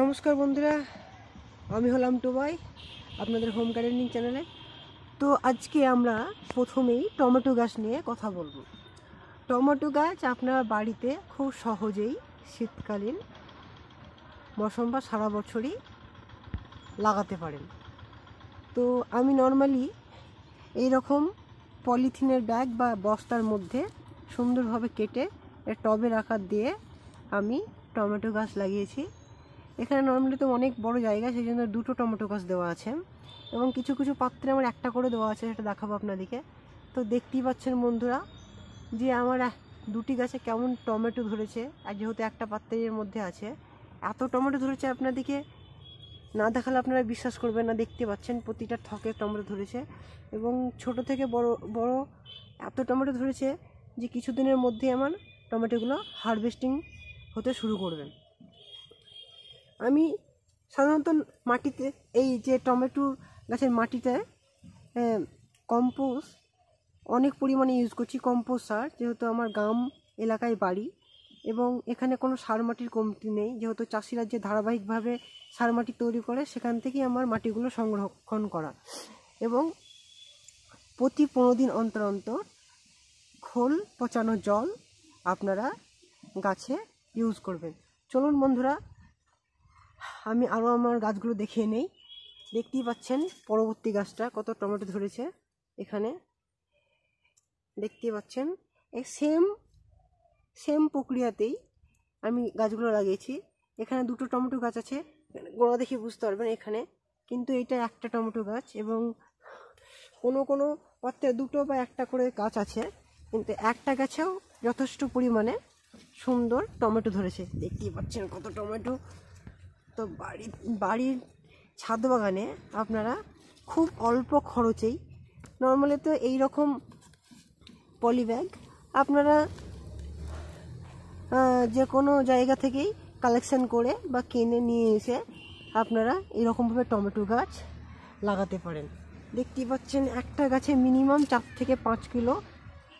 নমস্কার বন্ধুরা আমি হলাম টুবাই আপনাদের হোম গার্ডেনিং চ্যানেলে তো আজকে আমরা প্রথমেই টমেটো গাছ নিয়ে কথা বলবো টমেটো গাছ আপনার বাড়িতে খুব সহজেই শীতকালীন মৌসুম বা সারা বছরই লাগাতে পারেন তো আমি নর্মালি এই রকম পলিথিনের ব্যাগ বা বস্তার মধ্যে সুন্দরভাবে কেটে টবে রাখার দিয়ে আমি টমেটো গাছ লাগিয়েছি এখানে নর্মালি তো অনেক বড় জায়গা সেই জন্য দুটো টমেটো গাছ দেওয়া আছে এবং কিছু কিছু পাত্রে আমার একটা করে দেওয়া আছে সেটা দেখাবো আপনাদেরকে তো দেখতেই পাচ্ছেন বন্ধুরা যে আমার দুটি গাছে কেমন টমেটো ধরেছে আর যেহেতু একটা পাত্রের মধ্যে আছে এত টমেটো ধরেছে আপনাদেরকে না দেখালে আপনারা বিশ্বাস করবেন না দেখতে পাচ্ছেন প্রতিটা থকে টমেটো ধরেছে এবং ছোট থেকে বড় বড় এত টমেটো ধরেছে যে কিছুদিনের মধ্যে আমার টমেটোগুলো হারভেস্টিং হতে শুরু করবেন আমি সাধারণত মাটিতে এই যে টমেটো গাছের মাটিতে কম্পোস্ট অনেক পরিমাণে ইউজ করছি কম্পোস্ট সার যেহেতু আমার গ্রাম এলাকায় বাড়ি এবং এখানে কোনো সার মাটির কমতি নেই যেহেতু চাষিরা যে ধারাবাহিকভাবে সার মাটি তৈরি করে সেখান থেকেই আমার মাটিগুলো সংরক্ষণ করা এবং প্রতি পনেরো দিন অন্তর অন্তর খোল পচানো জল আপনারা গাছে ইউজ করবেন চলুন বন্ধুরা আমি আরও আমার গাছগুলো দেখিয়ে নেই দেখতেই পাচ্ছেন পরবর্তী গাছটা কত টমেটো ধরেছে এখানে দেখতেই পাচ্ছেন এই সেম সেম প্রক্রিয়াতেই আমি গাছগুলো লাগিয়েছি এখানে দুটো টমেটো গাছ আছে গোড়া দেখে বুঝতে পারবেন এখানে কিন্তু এটা একটা টমেটো গাছ এবং কোনো কোনো পথে দুটো বা একটা করে গাছ আছে কিন্তু একটা গাছেও যথেষ্ট পরিমাণে সুন্দর টমেটো ধরেছে দেখতেই পাচ্ছেন কত টমেটো তো বাড়ি বাড়ির ছাদ বাগানে আপনারা খুব অল্প খরচেই নর্মালি তো এই রকম পলিব্যাগ আপনারা যে কোনো জায়গা থেকেই কালেকশন করে বা কিনে নিয়ে এসে আপনারা এরকমভাবে টমেটো গাছ লাগাতে পারেন দেখতে পাচ্ছেন একটা গাছে মিনিমাম চার থেকে পাঁচ কিলো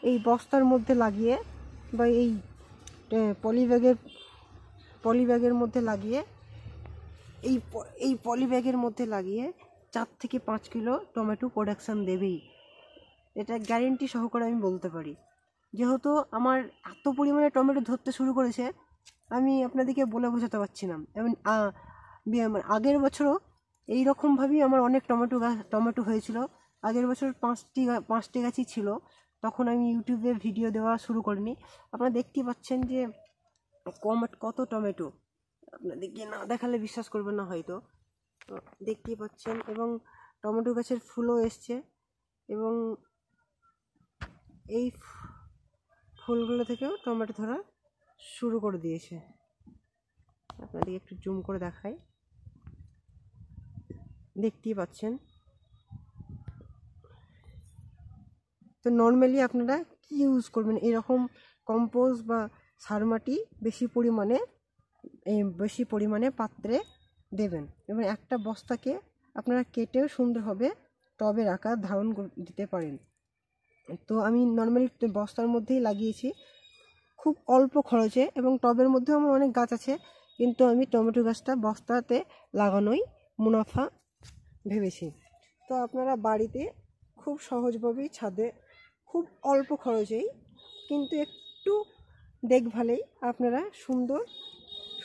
এই বস্তার মধ্যে লাগিয়ে বা এই পলিব্যাগের পলিব্যাগের মধ্যে লাগিয়ে এই এই পলি ব্যাগের মধ্যে লাগিয়ে চার থেকে পাঁচ কিলো টমেটো প্রোডাকশান দেবেই এটা গ্যারেন্টি সহকারে আমি বলতে পারি যেহেতু আমার এত পরিমাণে টমেটো ধরতে শুরু করেছে আমি আপনাদেরকে বলে বোঝাতে পারছি না এবং আগের বছরও এই রকমভাবেই আমার অনেক টমেটো গাছ টমেটো হয়েছিল আগের বছর পাঁচটি পাঁচটি গাছই ছিল তখন আমি ইউটিউবে ভিডিও দেওয়া শুরু করিনি আপনারা দেখতে পাচ্ছেন যে কম কত টমেটো আপনাদেরকে না দেখালে বিশ্বাস করবে না হয়তো তো দেখতেই পাচ্ছেন এবং টমেটো গাছের ফুলও এসছে এবং এই ফুলগুলো থেকেও টমেটো ধরা শুরু করে দিয়েছে আপনাদেরকে একটু জুম করে দেখাই দেখতেই পাচ্ছেন তো নর্মালি আপনারা কি ইউজ করবেন এরকম কম্পোজ বা সার মাটি বেশি পরিমাণে এই বেশি পরিমাণে পাত্রে দেবেন এবং একটা বস্তাকে আপনারা কেটেও সুন্দরভাবে টবে আকার ধারণ দিতে পারেন তো আমি নর্মালি বস্তার মধ্যেই লাগিয়েছি খুব অল্প খরচে এবং টবের মধ্যেও আমার অনেক গাছ আছে কিন্তু আমি টমেটো গাছটা বস্তাতে লাগানোই মুনাফা ভেবেছি তো আপনারা বাড়িতে খুব সহজভাবেই ছাদে খুব অল্প খরচেই কিন্তু একটু দেখভালেই আপনারা সুন্দর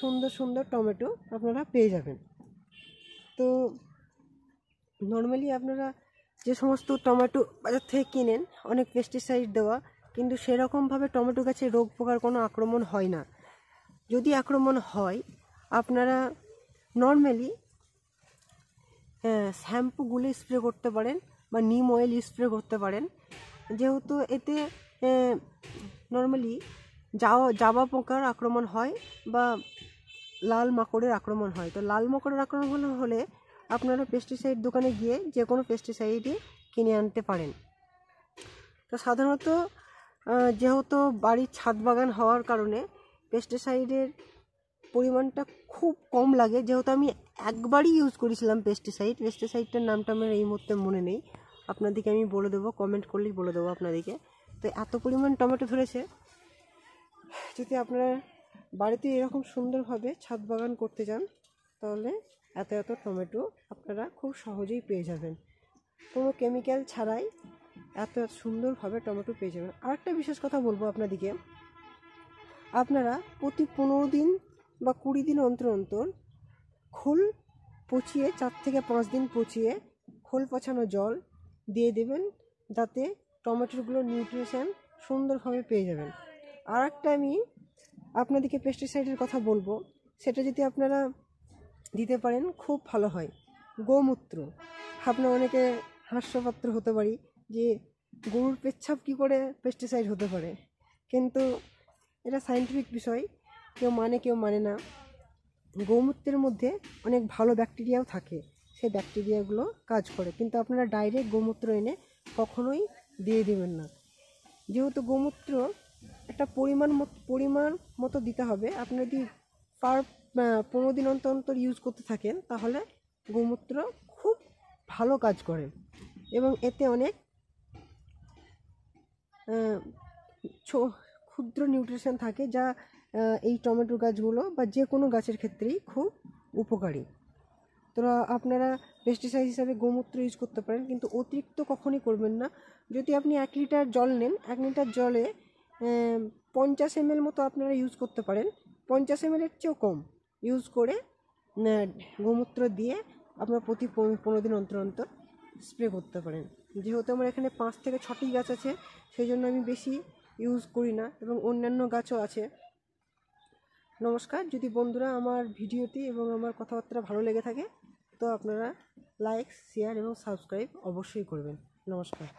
সুন্দর সুন্দর টমেটো আপনারা পেয়ে যাবেন তো নর্মালি আপনারা যে সমস্ত টমেটো বাজার থেকে কিনেন অনেক পেস্টিসাইড দেওয়া কিন্তু সেরকমভাবে টমেটো গাছে রোগ পোকার কোনো আক্রমণ হয় না যদি আক্রমণ হয় আপনারা নর্মালি শ্যাম্পু স্প্রে করতে পারেন বা নিম অয়েল স্প্রে করতে পারেন যেহেতু এতে নর্মালি যাওয়া জাবা পোকার আক্রমণ হয় বা লাল মাকড়ের আক্রমণ হয় তো লাল মাকড়ের আক্রমণ হলে আপনারা পেস্টিসাইড দোকানে গিয়ে যে কোনো পেস্টিসাইডই কিনে আনতে পারেন তো সাধারণত যেহেতু বাড়ির ছাদ বাগান হওয়ার কারণে পেস্টিসাইডের পরিমাণটা খুব কম লাগে যেহেতু আমি একবারই ইউজ করেছিলাম পেস্টিসাইড পেস্টিসাইডটার নামটা আমার এই মুহূর্তে মনে নেই আপনাদেরকে আমি বলে দেবো কমেন্ট করলেই বলে দেবো আপনাদেরকে তো এত পরিমাণ টমেটো ধরেছে যদি আপনারা বাড়িতে এরকম সুন্দরভাবে ছাদ বাগান করতে চান তাহলে এত এত টমেটো আপনারা খুব সহজেই পেয়ে যাবেন কোনো কেমিক্যাল ছাড়াই এত সুন্দরভাবে টমেটো পেয়ে যাবেন আরেকটা বিশেষ কথা বলবো আপনাদেরকে আপনারা প্রতি পনেরো দিন বা কুড়ি দিন অন্তর অন্তর খোল পচিয়ে চার থেকে পাঁচ দিন পচিয়ে খোল পচানো জল দিয়ে দেবেন যাতে টমেটোগুলো নিউট্রিশন সুন্দরভাবে পেয়ে যাবেন আর একটা আমি আপনাদেরকে পেস্টিসাইডের কথা বলবো সেটা যদি আপনারা দিতে পারেন খুব ভালো হয় গোমূত্র আপনার অনেকে হাস্যপাত্র হতে পারি যে গরুর পেচ্ছাপ কী করে পেস্টিসাইড হতে পারে কিন্তু এটা সায়েন্টিফিক বিষয় কেউ মানে কেউ মানে না গোমূত্রের মধ্যে অনেক ভালো ব্যাকটেরিয়াও থাকে সেই ব্যাকটেরিয়াগুলো কাজ করে কিন্তু আপনারা ডাইরেক্ট গোমূত্র এনে কখনোই দিয়ে দেবেন না যেহেতু গোমূত্র একটা পরিমাণ পরিমাণ মতো দিতে হবে আপনি যদি পার পনেরো দিন অন্তর অন্তর ইউজ করতে থাকেন তাহলে গোমূত্র খুব ভালো কাজ করে এবং এতে অনেক ক্ষুদ্র নিউট্রিশন থাকে যা এই টমেটো গাছগুলো বা যে কোনো গাছের ক্ষেত্রেই খুব উপকারী তো আপনারা পেস্টিসাইড হিসাবে গোমূত্র ইউজ করতে পারেন কিন্তু অতিরিক্ত কখনই করবেন না যদি আপনি এক লিটার জল নেন এক লিটার জলে পঞ্চাশ এম মতো আপনারা ইউজ করতে পারেন পঞ্চাশ এম এর চেয়েও কম ইউজ করে গোমূত্র দিয়ে আপনার প্রতি পনেরো দিন অন্তর অন্তর স্প্রে করতে পারেন যেহেতু আমার এখানে পাঁচ থেকে ছটি গাছ আছে সেই জন্য আমি বেশি ইউজ করি না এবং অন্যান্য গাছও আছে নমস্কার যদি বন্ধুরা আমার ভিডিওটি এবং আমার কথাবার্তা ভালো লেগে থাকে তো আপনারা লাইক শেয়ার এবং সাবস্ক্রাইব অবশ্যই করবেন নমস্কার